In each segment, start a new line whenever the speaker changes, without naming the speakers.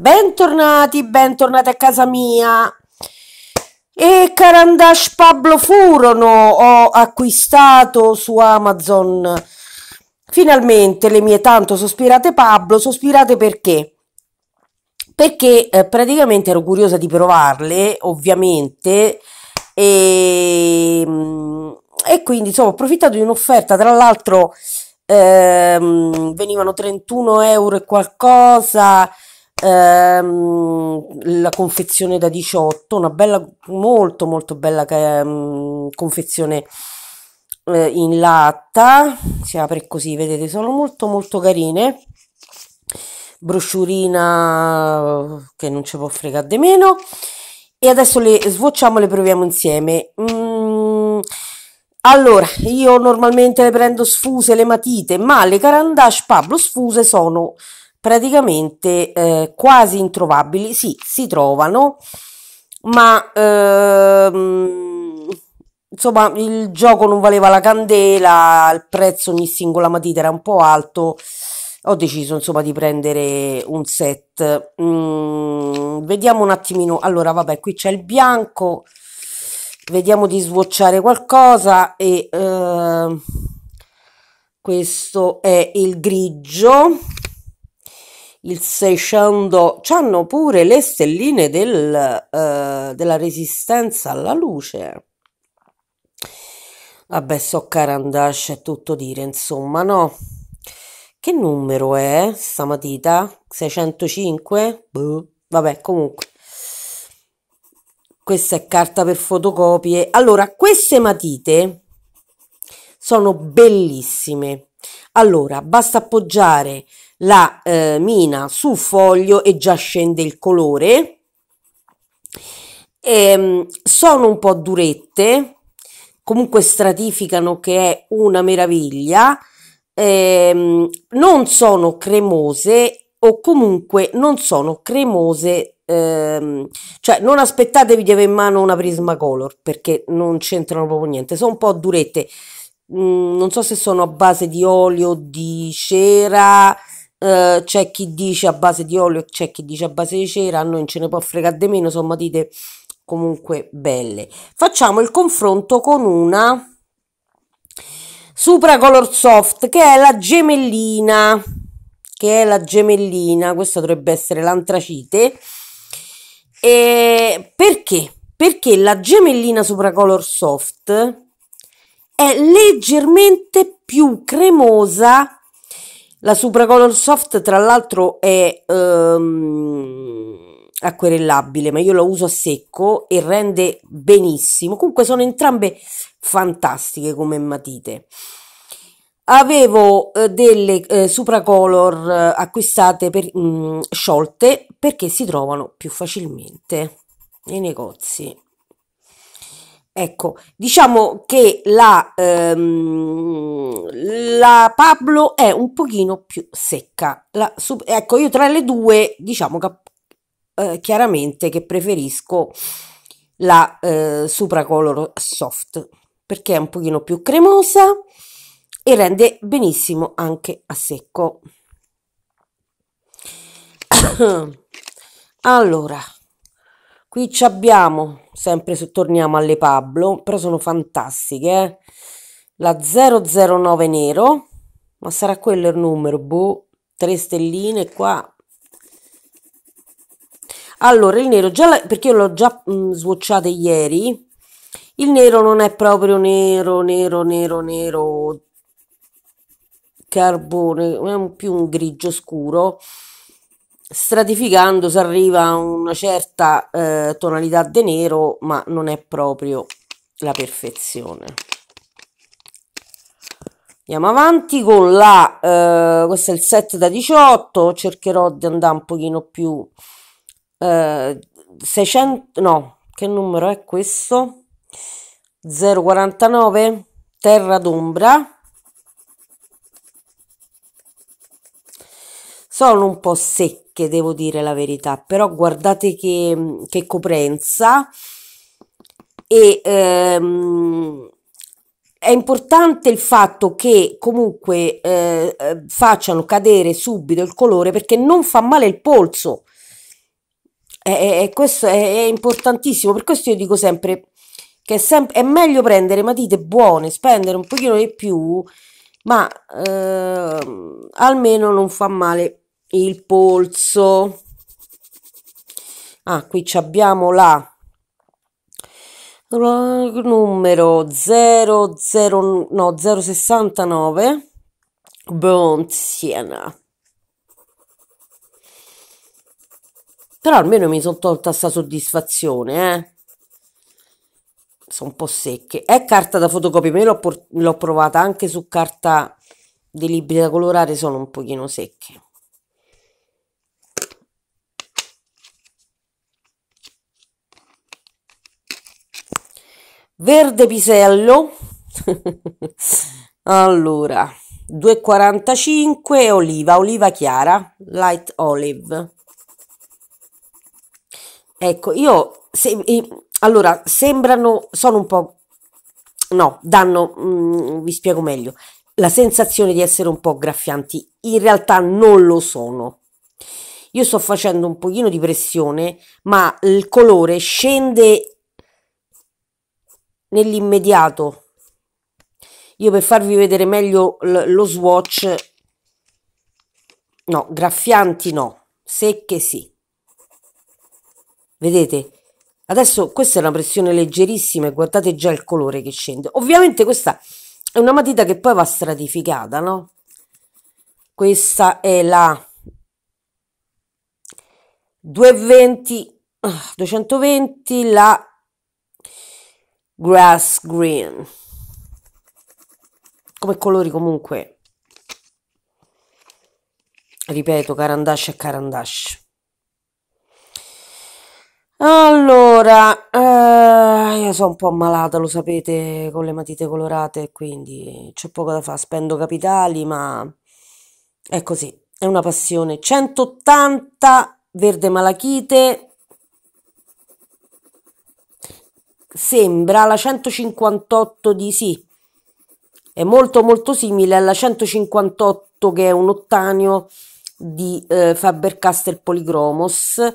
Bentornati, bentornati a casa mia. E Carandash Pablo furono, ho acquistato su Amazon. Finalmente le mie tanto sospirate Pablo, sospirate perché? Perché eh, praticamente ero curiosa di provarle, ovviamente, e, mm, e quindi insomma ho approfittato di un'offerta, tra l'altro ehm, venivano 31 euro e qualcosa, ehm, la confezione da 18, una bella, molto molto bella ehm, confezione eh, in latta, si apre così, vedete, sono molto molto carine, brosciurina che non ci può fregare di meno, e adesso le sbocciamo le proviamo insieme. Mm, allora, io normalmente le prendo sfuse le matite, ma le Carandash Pablo sfuse sono praticamente eh, quasi introvabili. Sì, si trovano, ma ehm, insomma il gioco non valeva la candela, il prezzo ogni singola matita era un po' alto. Ho deciso insomma di prendere un set. Mm, vediamo un attimino. Allora, vabbè, qui c'è il bianco. Vediamo di sbocciare qualcosa e eh, questo è il grigio il 600 hanno pure le stelline del, eh, della resistenza alla luce. Vabbè, so Carandash è tutto dire, insomma, no? Che numero è sta matita? 605? Buh. Vabbè, comunque. Questa è carta per fotocopie. Allora, queste matite sono bellissime allora, basta appoggiare la eh, mina sul foglio e già scende il colore. E, ehm, sono un po' durette, comunque stratificano che è una meraviglia. E, ehm, non sono cremose o comunque non sono cremose ehm, cioè non aspettatevi di avere in mano una Prismacolor perché non c'entrano proprio niente, sono un po' durette. Mm, non so se sono a base di olio, di cera, eh, c'è chi dice a base di olio, c'è chi dice a base di cera, a noi non ce ne può fregare di meno, insomma dite comunque belle. Facciamo il confronto con una Supra Color Soft che è la gemellina, che è la gemellina, questa dovrebbe essere l'antracite. E perché? Perché la gemellina Supra Color Soft è leggermente più cremosa. La Supra Color Soft, tra l'altro, è um, acquerellabile, ma io la uso a secco e rende benissimo. Comunque, sono entrambe fantastiche come matite. Avevo eh, delle eh, Color eh, acquistate per, mh, mm, sciolte perché si trovano più facilmente nei negozi. Ecco, diciamo che la, ehm, la, Pablo è un pochino più secca. La, su, ecco, io tra le due diciamo che, eh, chiaramente che preferisco la eh, Color Soft perché è un pochino più cremosa e rende benissimo anche a secco. allora. Qui ci abbiamo, sempre se torniamo alle Pablo, però sono fantastiche, eh? la 009 nero, ma sarà quello il numero, boh, tre stelline qua. Allora, il nero, già, perché io l'ho già mh, mm, ieri, il nero non è proprio nero, nero, nero, nero, carbone, è un, più un grigio scuro, stratificando si arriva a una certa eh, tonalità di nero, ma non è proprio la perfezione. Andiamo avanti con la, eh, questo è il 7 da 18, cercherò di andare un pochino più, eh, 600, no, che numero è questo? 049, terra d'ombra, sono un po' secche, devo dire la verità, però guardate che, che coprenza e ehm, è importante il fatto che comunque eh, eh facciano cadere subito il colore perché non fa male il polso. E, e questo è, è importantissimo, per questo io dico sempre che è, sem- è meglio prendere matite buone, spendere un pochino di più ma eh, almeno non fa male il polso ah qui abbiamo la numero 00 no 069 Bond però almeno mi sono tolta sta soddisfazione eh sono un po' secche è carta da fotocopia me l'ho, l'ho provata anche su carta dei libri da colorare sono un pochino secche Verde pisello. allora, 2,45 oliva, oliva chiara, light olive. Ecco, io se, allora sembrano sono un po' no, danno mm, vi spiego meglio, la sensazione di essere un po' graffianti. In realtà non lo sono. Io sto facendo un pochino di pressione, ma il colore scende nell'immediato. Io per farvi vedere meglio lo swatch, no, graffianti no, secche sì. Vedete? Adesso questa è una pressione leggerissima e guardate già il colore che scende. Ovviamente questa è una matita che poi va stratificata, no? Questa è la 220, 220 ah, la grass green. Come colori comunque, ripeto, carandash e carandash. Allora, eh, io sono un po' malata, lo sapete, con le matite colorate, quindi c'è poco da fare, spendo capitali, ma è così, è una passione. 180 verde malachite, sembra la 158 di sì, è molto molto simile alla 158 che è un ottanio di eh, Faber-Castell Polychromos,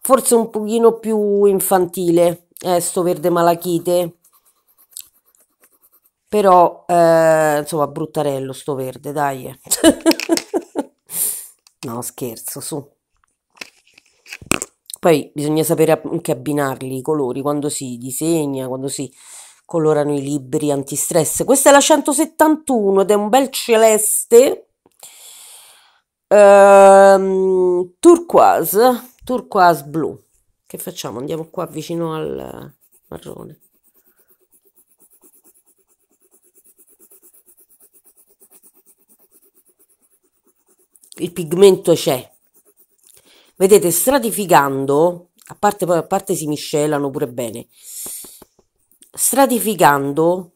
forse un pochino più infantile, eh, sto verde malachite, però eh, insomma bruttarello sto verde, dai. no scherzo, su. Poi bisogna sapere anche abbinarli i colori quando si disegna, quando si colorano i libri antistress. Questa è la 171 ed è un bel celeste ehm, turquoise, turquoise blu. Che facciamo? Andiamo qua vicino al marrone. Il pigmento c'è, Vedete, stratificando, a parte, a parte si miscelano pure bene, stratificando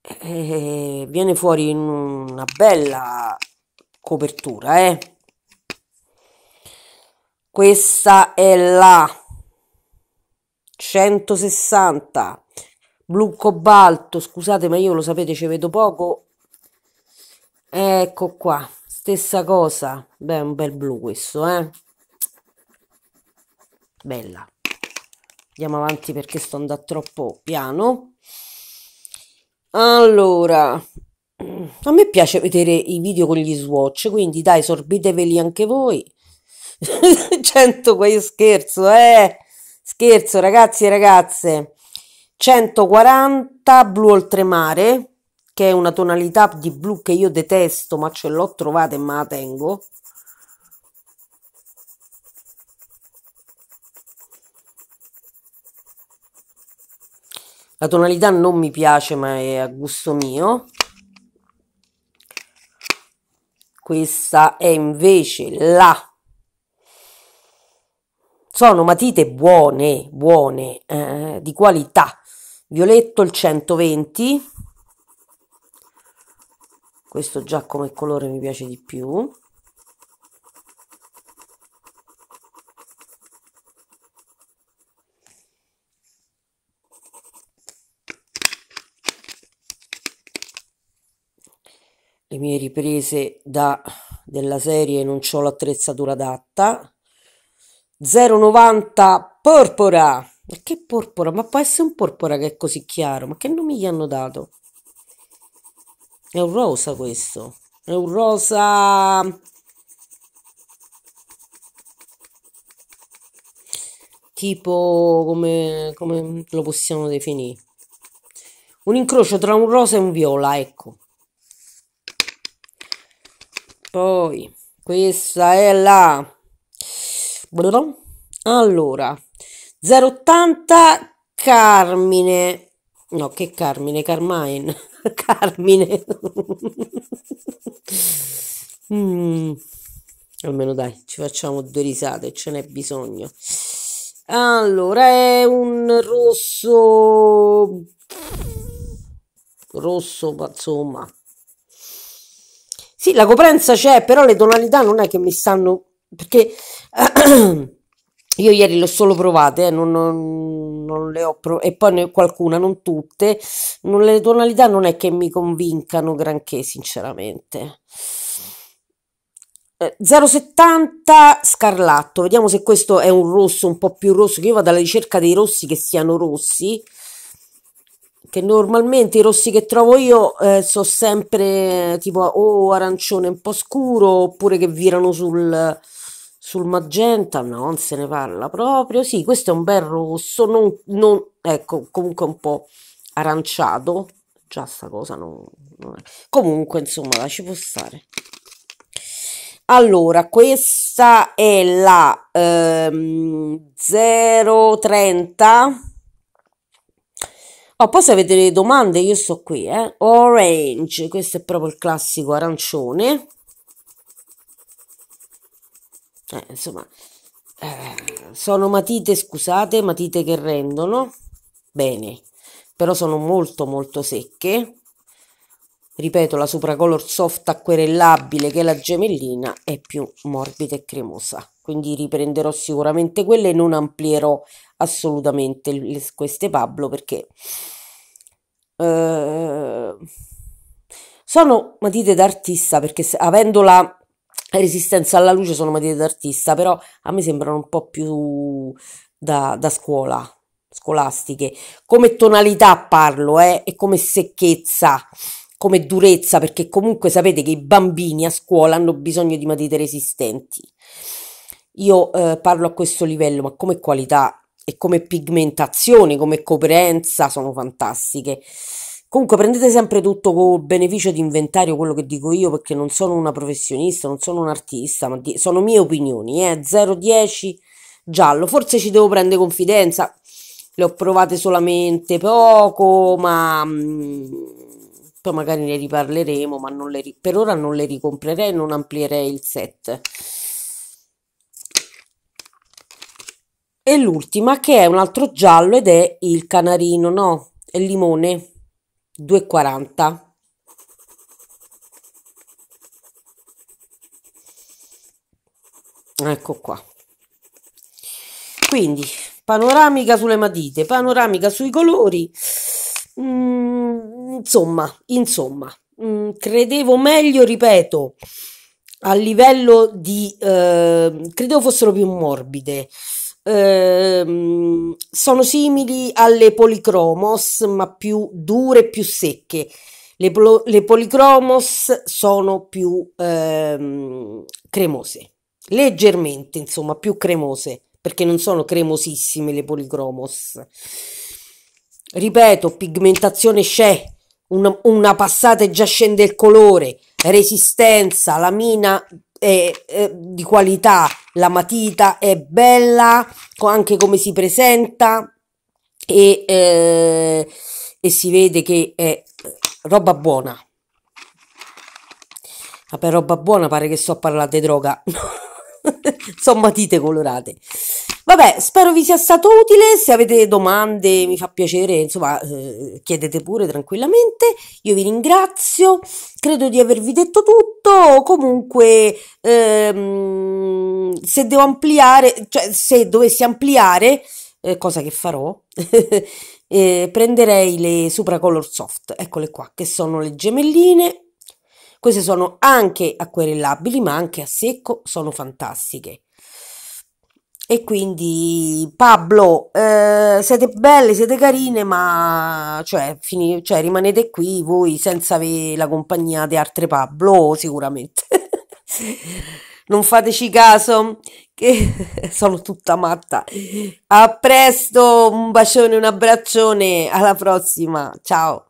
eh, viene fuori una bella copertura, eh. Questa è la 160 blu cobalto, scusate ma io lo sapete ci vedo poco. Ecco qua. Stessa cosa, beh, è un bel blu questo, eh. Bella. Andiamo avanti perché sto andando troppo piano. Allora, a me piace vedere i video con gli swatch, quindi dai, sorbiteveli anche voi. 100, io scherzo, eh. Scherzo, ragazzi e ragazze. 140 blu oltremare, che è una tonalità di blu che io detesto, ma ce l'ho trovata e me la tengo. La tonalità non mi piace, ma è a gusto mio. Questa è invece la sono matite buone, buone, eh, di qualità. Violetto il 120, questo già come colore mi piace di più le mie riprese da della serie non ho l'attrezzatura adatta 0,90 porpora ma che porpora ma può essere un porpora che è così chiaro ma che non mi gli hanno dato è un rosa questo. È un rosa... Tipo come, come lo possiamo definire? Un incrocio tra un rosa e un viola, ecco. Poi, questa è la... Allora, 080 Carmine No, che Carmine, Carmine, Carmine. mm. Almeno dai, ci facciamo due risate, ce n'è bisogno. Allora, è un rosso... Rosso, insomma... Sì, la coprenza c'è, però le tonalità non è che mi stanno... Perché io ieri l'ho solo provate, eh, non... non non le ho pro- e poi ne, qualcuna, non tutte, non, le tonalità non è che mi convincano granché, sinceramente. 070 eh, scarlatto, vediamo se questo è un rosso un po' più rosso, che io vado alla ricerca dei rossi che siano rossi, che normalmente i rossi che trovo io eh, sono sempre tipo o arancione un po' scuro oppure che virano sul sul magenta non se ne parla proprio. Sì, questo è un bel rosso, non, non ecco, comunque un po' aranciato. Già sta cosa non, non è. Comunque, insomma, la ci può stare. Allora, questa è la ehm, 030. Oh, poi se avete delle domande io sto qui, eh. Orange, questo è proprio il classico arancione eh, insomma, eh, sono matite, scusate, matite che rendono bene, però sono molto molto secche. Ripeto, la Supracolor Soft acquerellabile che è la gemellina è più morbida e cremosa, quindi riprenderò sicuramente quelle e non amplierò assolutamente le, queste Pablo perché eh, sono matite d'artista perché se, avendola Resistenza alla luce sono materie d'artista, però a me sembrano un po' più da, da scuola, scolastiche, come tonalità parlo eh, e come secchezza, come durezza, perché comunque sapete che i bambini a scuola hanno bisogno di matite resistenti. Io eh, parlo a questo livello, ma come qualità e come pigmentazione, come coprenza, sono fantastiche. Comunque prendete sempre tutto col beneficio di inventario quello che dico io perché non sono una professionista, non sono un artista, ma sono mie opinioni, eh? 0-10 giallo, forse ci devo prendere confidenza, le ho provate solamente poco, ma mm, poi magari ne riparleremo, ma le, per ora non le ricomprerei, non amplierei il set. E l'ultima che è un altro giallo ed è il canarino, no? è Il limone 2,40 ecco qua quindi panoramica sulle matite panoramica sui colori mm, insomma insomma mm, credevo meglio ripeto a livello di eh, credevo fossero più morbide Ehm, sono simili alle policromos, ma più dure e più secche. Le, le policromos sono più eh, cremose, leggermente, insomma, più cremose, perché non sono cremosissime le policromos. Ripeto, pigmentazione c'è, una, una passata e già scende il colore, resistenza, lamina eh, è di qualità, la matita è bella, anche come si presenta e, eh, e si vede che è roba buona. Vabbè, roba buona pare che sto a parlare di droga. Sono matite colorate. Vabbè, spero vi sia stato utile, se avete domande mi fa piacere, insomma, eh, chiedete pure tranquillamente. Io vi ringrazio, credo di avervi detto tutto, comunque ehm, se devo ampliare, cioè se dovessi ampliare, eh, cosa che farò, eh, prenderei le Supra Color Soft, eccole qua, che sono le gemelline. Queste sono anche acquerellabili, ma anche a secco sono fantastiche. E quindi Pablo, eh, siete belle, siete carine, ma cioè, fini, cioè, rimanete qui voi senza la compagnia di altre Pablo, sicuramente. non fateci caso, che sono tutta matta. A presto, un bacione, un abbraccione, alla prossima, ciao.